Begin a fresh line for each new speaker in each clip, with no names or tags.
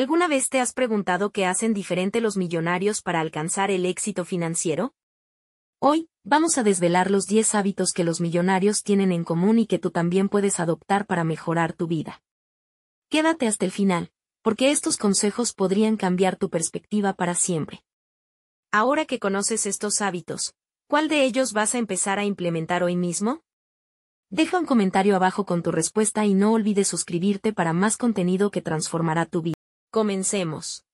¿Alguna vez te has preguntado qué hacen diferente los millonarios para alcanzar el éxito financiero? Hoy, vamos a desvelar los 10 hábitos que los millonarios tienen en común y que tú también puedes adoptar para mejorar tu vida. Quédate hasta el final, porque estos consejos podrían cambiar tu perspectiva para siempre. Ahora que conoces estos hábitos, ¿cuál de ellos vas a empezar a implementar hoy mismo? Deja un comentario abajo con tu respuesta y no olvides suscribirte para más contenido que transformará tu vida. Comencemos.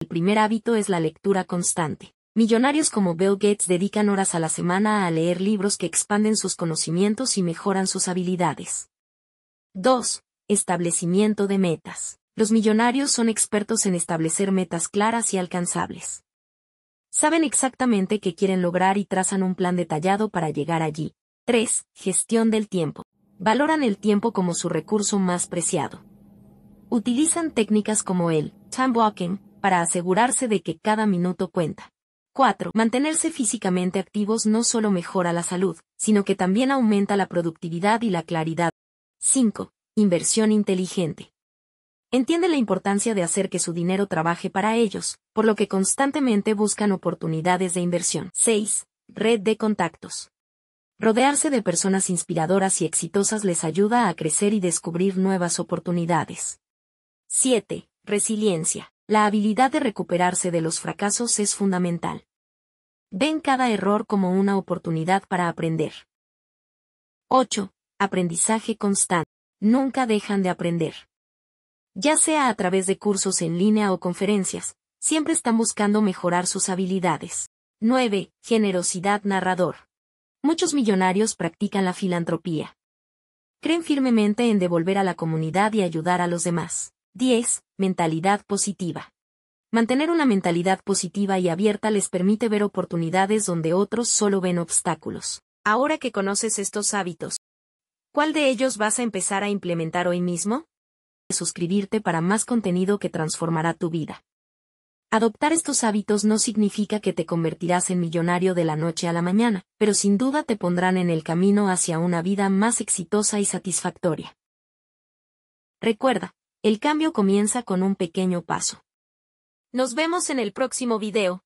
El primer hábito es la lectura constante. Millonarios como Bill Gates dedican horas a la semana a leer libros que expanden sus conocimientos y mejoran sus habilidades. 2. Establecimiento de metas. Los millonarios son expertos en establecer metas claras y alcanzables. Saben exactamente qué quieren lograr y trazan un plan detallado para llegar allí. 3. Gestión del tiempo. Valoran el tiempo como su recurso más preciado utilizan técnicas como el time walking para asegurarse de que cada minuto cuenta. 4. Mantenerse físicamente activos no solo mejora la salud, sino que también aumenta la productividad y la claridad. 5. Inversión inteligente. Entiende la importancia de hacer que su dinero trabaje para ellos, por lo que constantemente buscan oportunidades de inversión. 6. Red de contactos. Rodearse de personas inspiradoras y exitosas les ayuda a crecer y descubrir nuevas oportunidades. 7. Resiliencia. La habilidad de recuperarse de los fracasos es fundamental. Ven cada error como una oportunidad para aprender. 8. Aprendizaje constante. Nunca dejan de aprender. Ya sea a través de cursos en línea o conferencias, siempre están buscando mejorar sus habilidades. 9. Generosidad narrador. Muchos millonarios practican la filantropía. Creen firmemente en devolver a la comunidad y ayudar a los demás. 10. Mentalidad positiva. Mantener una mentalidad positiva y abierta les permite ver oportunidades donde otros solo ven obstáculos. Ahora que conoces estos hábitos, ¿cuál de ellos vas a empezar a implementar hoy mismo? Suscribirte para más contenido que transformará tu vida. Adoptar estos hábitos no significa que te convertirás en millonario de la noche a la mañana, pero sin duda te pondrán en el camino hacia una vida más exitosa y satisfactoria. Recuerda, el cambio comienza con un pequeño paso. Nos vemos en el próximo video.